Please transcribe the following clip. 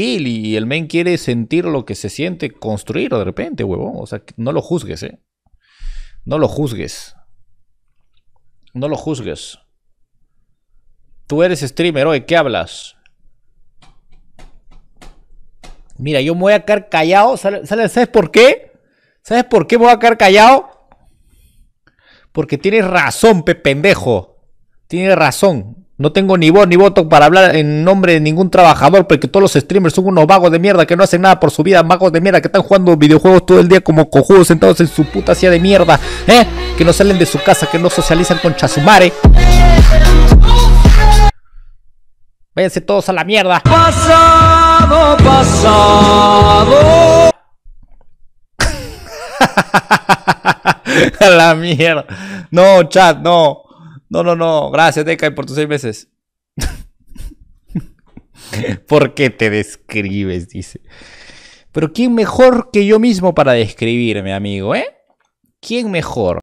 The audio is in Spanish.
y el men quiere sentir lo que se siente construir de repente, huevón. O sea, no lo juzgues, ¿eh? No lo juzgues. No lo juzgues. Tú eres streamer, oye, ¿qué hablas? Mira, yo me voy a quedar callado. ¿Sabes por qué? ¿Sabes por qué me voy a quedar callado? Porque tienes razón, pe pendejo. Tienes razón. No tengo ni voz ni voto para hablar en nombre de ningún trabajador porque todos los streamers son unos vagos de mierda que no hacen nada por su vida, vagos de mierda que están jugando videojuegos todo el día como cojudos sentados en su puta silla de mierda, ¿eh? Que no salen de su casa, que no socializan con Chasumare. Váyanse todos a la mierda. Pasado, pasado. a la mierda. No, chat, no. No, no, no. Gracias, Decay, por tus seis meses. ¿Por qué te describes? Dice. Pero ¿quién mejor que yo mismo para describirme, amigo, eh? ¿Quién mejor?